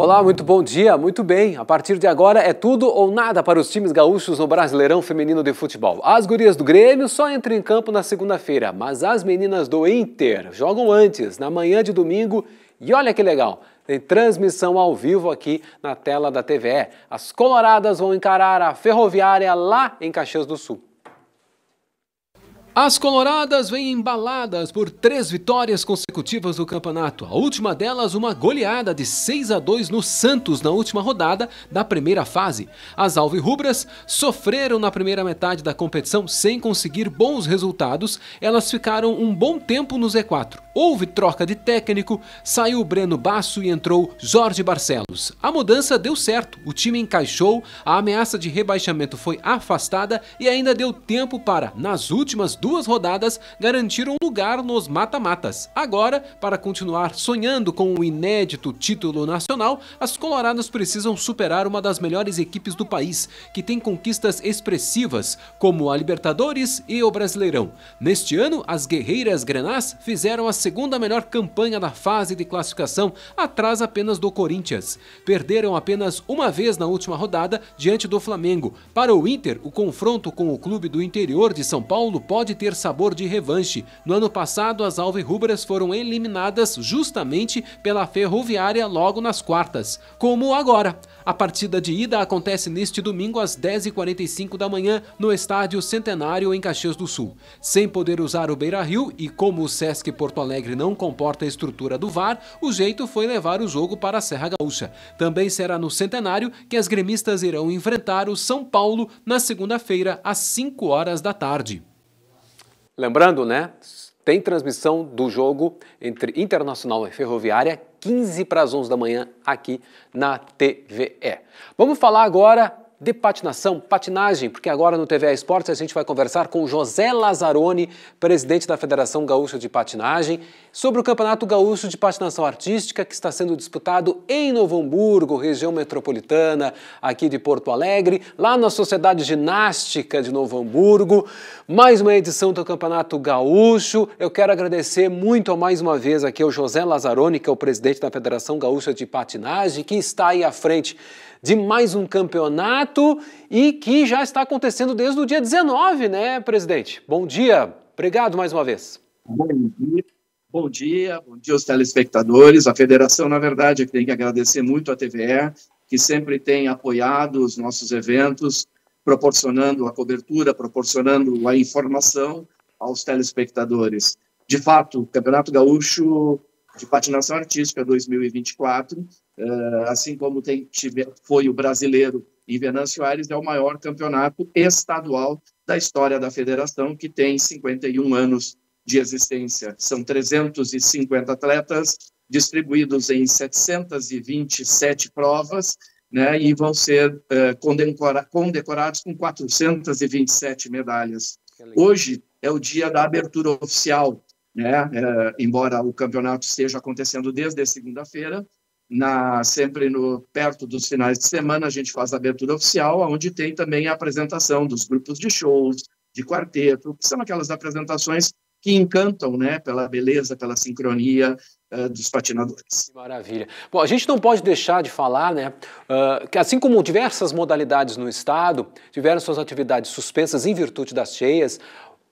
Olá, muito bom dia, muito bem. A partir de agora é tudo ou nada para os times gaúchos no Brasileirão Feminino de Futebol. As gurias do Grêmio só entram em campo na segunda-feira, mas as meninas do Inter jogam antes, na manhã de domingo. E olha que legal, tem transmissão ao vivo aqui na tela da TVE. As coloradas vão encarar a Ferroviária lá em Caxias do Sul. As coloradas vêm embaladas por três vitórias consecutivas no campeonato. A última delas, uma goleada de 6 a 2 no Santos na última rodada da primeira fase. As alvirrubras sofreram na primeira metade da competição sem conseguir bons resultados. Elas ficaram um bom tempo no Z4. Houve troca de técnico, saiu Breno Basso e entrou Jorge Barcelos. A mudança deu certo, o time encaixou, a ameaça de rebaixamento foi afastada e ainda deu tempo para, nas últimas duas rodadas, garantir um lugar nos mata-matas. Agora, para continuar sonhando com o um inédito título nacional, as coloradas precisam superar uma das melhores equipes do país, que tem conquistas expressivas, como a Libertadores e o Brasileirão. Neste ano, as guerreiras grenás fizeram a segunda melhor campanha na fase de classificação, atrás apenas do Corinthians. Perderam apenas uma vez na última rodada diante do Flamengo. Para o Inter, o confronto com o clube do interior de São Paulo pode ter sabor de revanche. No ano passado, as alvirrubras foram eliminadas justamente pela Ferroviária logo nas quartas, como agora. A partida de ida acontece neste domingo às 10h45 da manhã no Estádio Centenário em Caxias do Sul. Sem poder usar o Beira-Rio e como o Sesc Porto Alegre Alegre não comporta a estrutura do VAR, o jeito foi levar o jogo para a Serra Gaúcha. Também será no Centenário que as gremistas irão enfrentar o São Paulo na segunda-feira, às 5 horas da tarde. Lembrando, né? Tem transmissão do jogo entre Internacional e Ferroviária, 15 para as 11 da manhã, aqui na TVE. Vamos falar agora de patinação, patinagem, porque agora no TVA Esportes a gente vai conversar com José Lazzaroni, presidente da Federação Gaúcha de Patinagem, sobre o Campeonato Gaúcho de Patinação Artística que está sendo disputado em Novo Hamburgo, região metropolitana aqui de Porto Alegre, lá na Sociedade Ginástica de Novo Hamburgo. Mais uma edição do Campeonato Gaúcho. Eu quero agradecer muito mais uma vez aqui ao José Lazzaroni, que é o presidente da Federação Gaúcha de Patinagem, que está aí à frente de mais um campeonato e que já está acontecendo desde o dia 19, né, presidente? Bom dia, obrigado mais uma vez. Bom dia, bom dia, bom dia aos telespectadores. A federação, na verdade, é tem que agradecer muito à TVE, que sempre tem apoiado os nossos eventos, proporcionando a cobertura, proporcionando a informação aos telespectadores. De fato, o Campeonato Gaúcho de Patinação Artística 2024 eh, assim como tem, foi o brasileiro em Venâncio Aires, é o maior campeonato estadual da história da federação, que tem 51 anos de existência. São 350 atletas distribuídos em 727 provas, né, e vão ser uh, eh, condecora condecorados com 427 medalhas. Hoje é o dia da abertura oficial, né, uh, embora o campeonato esteja acontecendo desde segunda-feira, na, sempre no, perto dos finais de semana, a gente faz a abertura oficial, onde tem também a apresentação dos grupos de shows, de quarteto, que são aquelas apresentações que encantam, né, pela beleza, pela sincronia uh, dos patinadores. maravilha. Bom, a gente não pode deixar de falar, né, uh, que assim como diversas modalidades no estado tiveram suas atividades suspensas em virtude das cheias,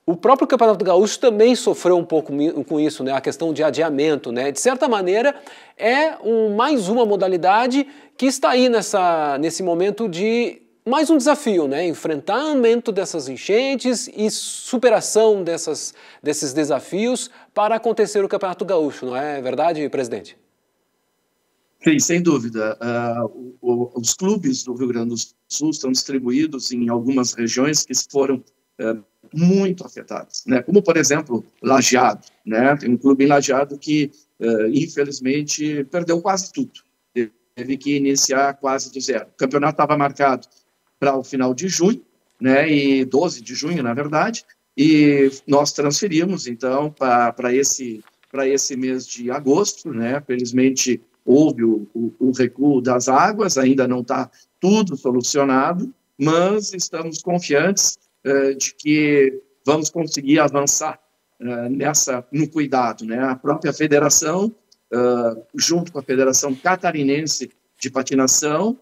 o próprio Campeonato Gaúcho também sofreu um pouco com isso, né? A questão de adiamento, né? De certa maneira, é um, mais uma modalidade que está aí nessa, nesse momento de mais um desafio, né? Enfrentamento dessas enchentes e superação dessas, desses desafios para acontecer o Campeonato Gaúcho, não é verdade, presidente? Sim, sem dúvida. Uh, o, os clubes do Rio Grande do Sul estão distribuídos em algumas regiões que foram uh, muito afetadas, né? Como por exemplo Lajeado, né? Tem um clube em Lajeado que uh, infelizmente perdeu quase tudo, teve que iniciar quase do zero. O campeonato estava marcado para o final de junho, né? E 12 de junho, na verdade, e nós transferimos então para esse para esse mês de agosto, né? Felizmente houve o, o, o recuo das águas, ainda não está tudo solucionado, mas estamos confiantes eh, de que vamos conseguir avançar eh, nessa no cuidado, né? A própria federação, eh, junto com a Federação Catarinense de Patinação,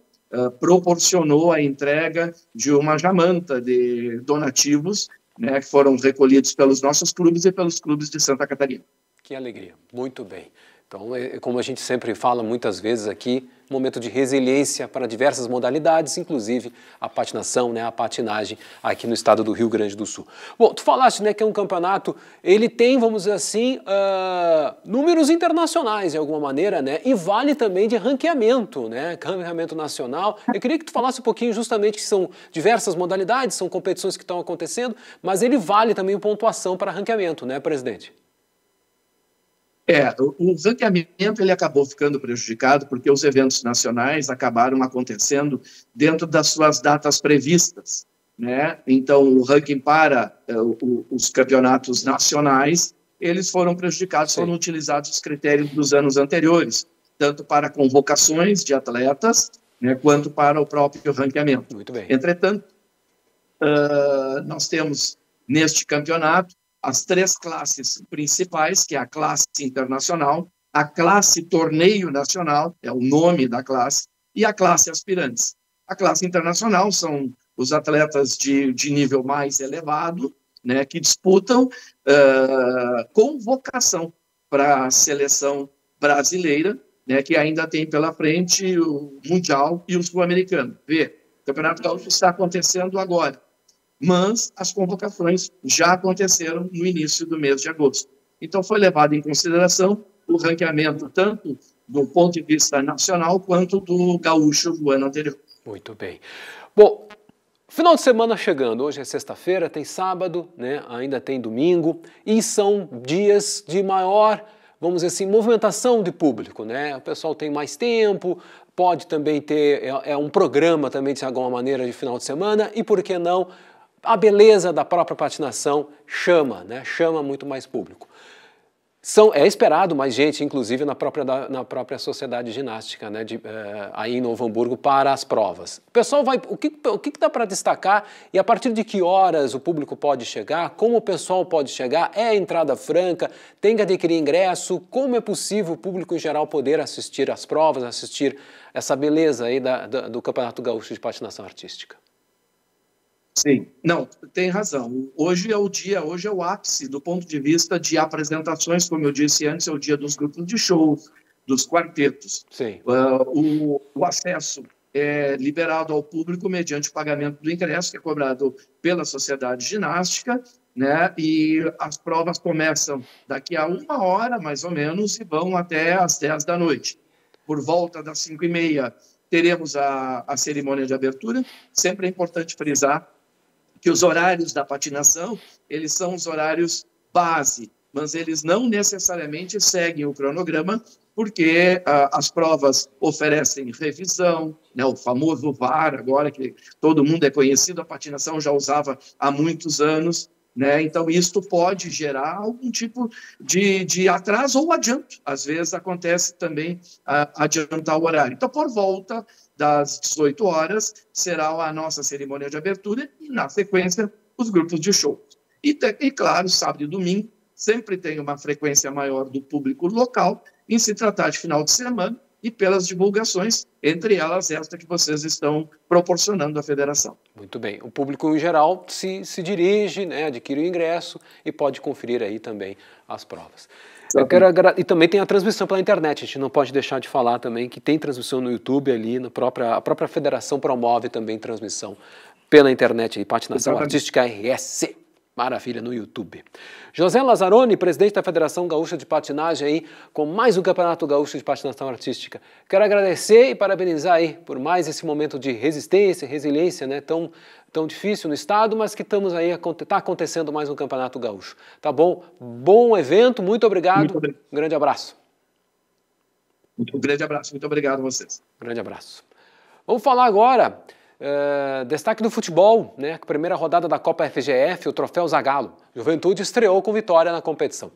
proporcionou a entrega de uma jamanta de donativos, né? Que foram recolhidos pelos nossos clubes e pelos clubes de Santa Catarina. Que alegria, muito bem. Então, é, é, como a gente sempre fala muitas vezes aqui, momento de resiliência para diversas modalidades, inclusive a patinação, né, a patinagem aqui no estado do Rio Grande do Sul. Bom, tu falaste né, que é um campeonato, ele tem, vamos dizer assim, uh, números internacionais de alguma maneira, né, e vale também de ranqueamento, né, ranqueamento nacional. Eu queria que tu falasse um pouquinho justamente que são diversas modalidades, são competições que estão acontecendo, mas ele vale também pontuação para ranqueamento, né, presidente? É, o ranqueamento ele acabou ficando prejudicado porque os eventos nacionais acabaram acontecendo dentro das suas datas previstas, né? Então o ranking para uh, os campeonatos nacionais eles foram prejudicados, foram utilizados os critérios dos anos anteriores, tanto para convocações de atletas, né, quanto para o próprio ranqueamento. Muito bem. Entretanto, uh, nós temos neste campeonato as três classes principais, que é a classe internacional, a classe torneio nacional, é o nome da classe, e a classe aspirantes. A classe internacional são os atletas de, de nível mais elevado, né, que disputam uh, ah, convocação para a seleção brasileira, né, que ainda tem pela frente o Mundial e o Sul-Americano. Vê, o Campeonato Gaúcho está acontecendo agora mas as convocações já aconteceram no início do mês de agosto. Então, foi levado em consideração o ranqueamento tanto do ponto de vista nacional quanto do gaúcho do ano anterior. Muito bem. Bom, Final de semana chegando, hoje é sexta-feira, tem sábado, né? ainda tem domingo, e são dias de maior, vamos dizer assim, movimentação de público. Né? O pessoal tem mais tempo, pode também ter, é, é um programa também de alguma maneira de final de semana, e por que não a beleza da própria patinação chama, né? chama muito mais público. São, é esperado mais gente, inclusive na própria, na própria sociedade ginástica, né, de, eh, aí em Novo Hamburgo, para as provas. O pessoal vai. O que, o que dá para destacar e a partir de que horas o público pode chegar? Como o pessoal pode chegar? É a entrada franca? Tem que adquirir ingresso? Como é possível o público em geral poder assistir às provas, assistir essa beleza aí da, da, do Campeonato Gaúcho de Patinação Artística? Sim, não, tem razão. Hoje é o dia, hoje é o ápice do ponto de vista de apresentações, como eu disse antes, é o dia dos grupos de shows, dos quartetos. Sim. Uh, o, o, acesso é liberado ao público mediante pagamento do ingresso, que é cobrado pela Sociedade Ginástica, né? E as provas começam daqui a uma hora, mais ou menos, e vão até às 10 da noite. Por volta das 5 e meia, teremos a, a cerimônia de abertura. Sempre é importante frisar que os horários da patinação, eles são os horários base, mas eles não necessariamente seguem o cronograma, porque ah, as provas oferecem revisão, né, o famoso VAR, agora que todo mundo é conhecido, a patinação já usava há muitos anos, né? Então, isto pode gerar algum tipo de, de atraso ou adianto. Às vezes acontece também ah, adiantar o horário. Então, por volta das 18 horas, será a nossa cerimônia de abertura e, na sequência, os grupos de show. E, e claro, sábado e domingo sempre tem uma frequência maior do público local em se tratar de final de semana e pelas divulgações, entre elas esta que vocês estão proporcionando à federação. Muito bem. O público em geral se, se dirige, né, adquire o ingresso e pode conferir aí também as provas. Eu quero agra... E também tem a transmissão pela internet, a gente não pode deixar de falar também que tem transmissão no YouTube ali, na própria... a própria federação promove também transmissão pela internet, aí, Patinação Artística RS. Maravilha, no YouTube. José Lazzaroni, presidente da Federação Gaúcha de Patinagem, aí, com mais um Campeonato Gaúcho de Patinação Artística. Quero agradecer e parabenizar aí por mais esse momento de resistência, resiliência, né, tão tão difícil no estado, mas que estamos aí, está acontecendo mais um Campeonato Gaúcho. Tá bom? Bom evento, muito obrigado. Muito obrigado. Um grande abraço. Muito, um grande abraço, muito obrigado a vocês. Grande abraço. Vamos falar agora. Uh, destaque do futebol, né? Primeira rodada da Copa FGF, o troféu Zagalo. Juventude estreou com vitória na competição.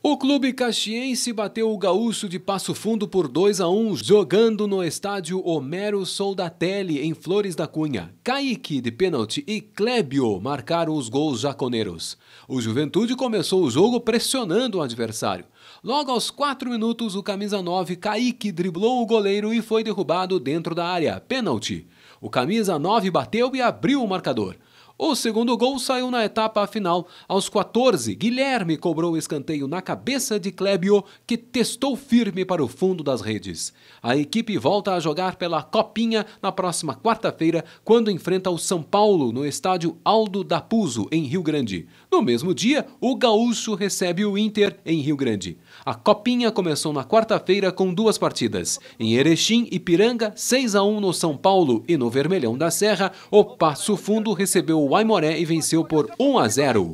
O clube caxiense bateu o gaúcho de Passo Fundo por 2 a 1, jogando no estádio Homero Soldatelli, em Flores da Cunha. Kaique, de pênalti, e Clébio marcaram os gols jaconeiros. O Juventude começou o jogo pressionando o adversário. Logo aos 4 minutos, o camisa 9, Kaique, driblou o goleiro e foi derrubado dentro da área. Pênalti. O camisa 9 bateu e abriu o marcador. O segundo gol saiu na etapa final. Aos 14, Guilherme cobrou o escanteio na cabeça de Clébio, que testou firme para o fundo das redes. A equipe volta a jogar pela Copinha na próxima quarta-feira, quando enfrenta o São Paulo no estádio Aldo da Puso, em Rio Grande. No mesmo dia, o Gaúcho recebe o Inter em Rio Grande. A Copinha começou na quarta-feira com duas partidas. Em Erechim e Piranga, 6 a 1 no São Paulo e no Vermelhão da Serra, o Passo Fundo recebeu o Aimoré e venceu por 1 a 0.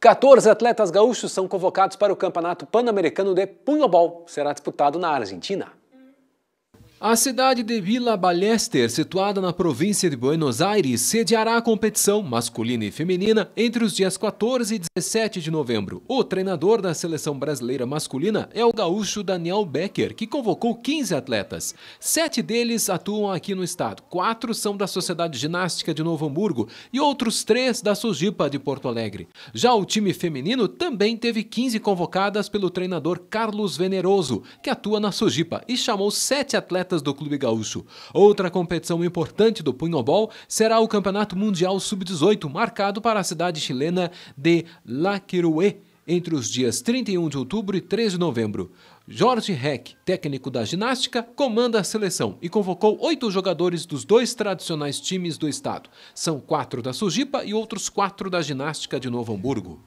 14 atletas gaúchos são convocados para o Campeonato Pan-Americano de Punhobol. Será disputado na Argentina. A cidade de Vila Ballester, situada na província de Buenos Aires, sediará a competição masculina e feminina entre os dias 14 e 17 de novembro. O treinador da seleção brasileira masculina é o gaúcho Daniel Becker, que convocou 15 atletas. Sete deles atuam aqui no estado, quatro são da Sociedade Ginástica de Novo Hamburgo e outros três da Sujipa de Porto Alegre. Já o time feminino também teve 15 convocadas pelo treinador Carlos Veneroso, que atua na Sujipa, e chamou sete atletas atletas do Clube Gaúcho. Outra competição importante do Punhobol será o Campeonato Mundial Sub-18, marcado para a cidade chilena de La Quirué, entre os dias 31 de outubro e 3 de novembro. Jorge Heck, técnico da ginástica, comanda a seleção e convocou oito jogadores dos dois tradicionais times do estado. São quatro da Sujipa e outros quatro da ginástica de Novo Hamburgo.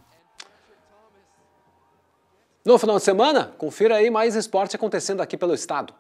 No final de semana, confira aí mais esporte acontecendo aqui pelo estado.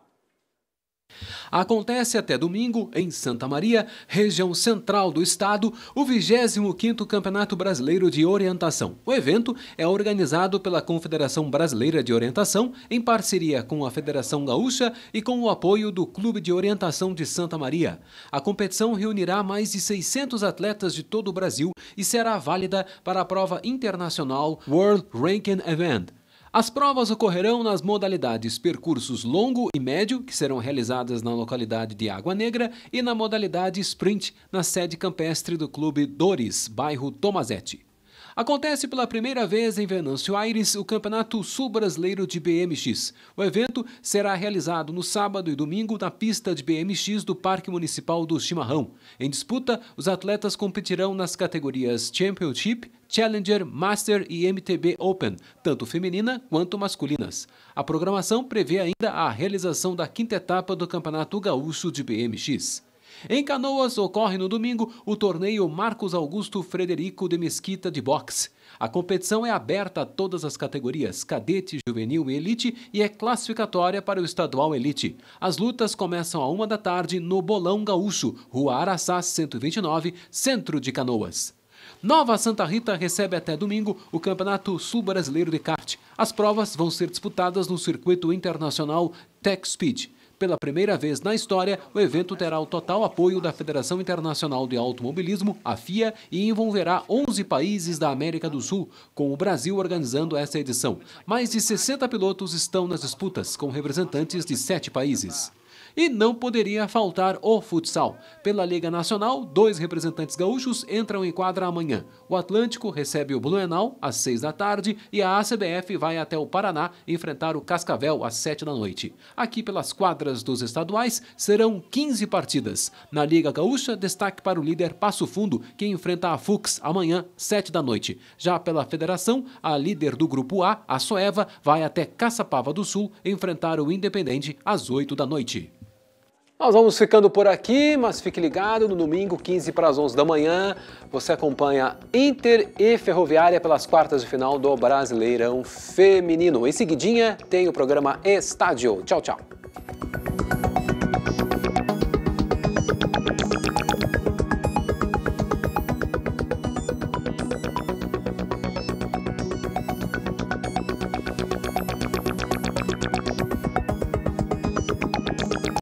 Acontece até domingo, em Santa Maria, região central do estado, o 25º Campeonato Brasileiro de Orientação. O evento é organizado pela Confederação Brasileira de Orientação, em parceria com a Federação Gaúcha e com o apoio do Clube de Orientação de Santa Maria. A competição reunirá mais de 600 atletas de todo o Brasil e será válida para a prova internacional World Ranking Event, as provas ocorrerão nas modalidades percursos longo e médio, que serão realizadas na localidade de Água Negra, e na modalidade sprint, na sede campestre do Clube Dores, bairro Tomazete. Acontece pela primeira vez em Venâncio Aires o Campeonato Sul Brasileiro de BMX. O evento será realizado no sábado e domingo na pista de BMX do Parque Municipal do Chimarrão. Em disputa, os atletas competirão nas categorias Championship, Challenger, Master e MTB Open, tanto feminina quanto masculinas. A programação prevê ainda a realização da quinta etapa do Campeonato Gaúcho de BMX. Em Canoas, ocorre no domingo o torneio Marcos Augusto Frederico de Mesquita de Boxe. A competição é aberta a todas as categorias, cadete, juvenil e elite, e é classificatória para o estadual elite. As lutas começam a uma da tarde no Bolão Gaúcho, Rua Araçá 129, centro de Canoas. Nova Santa Rita recebe até domingo o Campeonato Sul-Brasileiro de Kart. As provas vão ser disputadas no circuito internacional Tech Speed. Pela primeira vez na história, o evento terá o total apoio da Federação Internacional de Automobilismo, a FIA, e envolverá 11 países da América do Sul, com o Brasil organizando essa edição. Mais de 60 pilotos estão nas disputas, com representantes de sete países. E não poderia faltar o futsal. Pela Liga Nacional, dois representantes gaúchos entram em quadra amanhã. O Atlântico recebe o Blumenau às seis da tarde e a ACBF vai até o Paraná enfrentar o Cascavel às sete da noite. Aqui pelas quadras dos estaduais serão 15 partidas. Na Liga Gaúcha, destaque para o líder Passo Fundo, que enfrenta a Fux amanhã, sete da noite. Já pela Federação, a líder do Grupo A, a Soeva, vai até Caçapava do Sul enfrentar o Independente às oito da noite. Nós vamos ficando por aqui, mas fique ligado, no domingo, 15 para as 11 da manhã, você acompanha Inter e Ferroviária pelas quartas de final do Brasileirão Feminino. Em seguidinha, tem o programa Estádio. Tchau, tchau.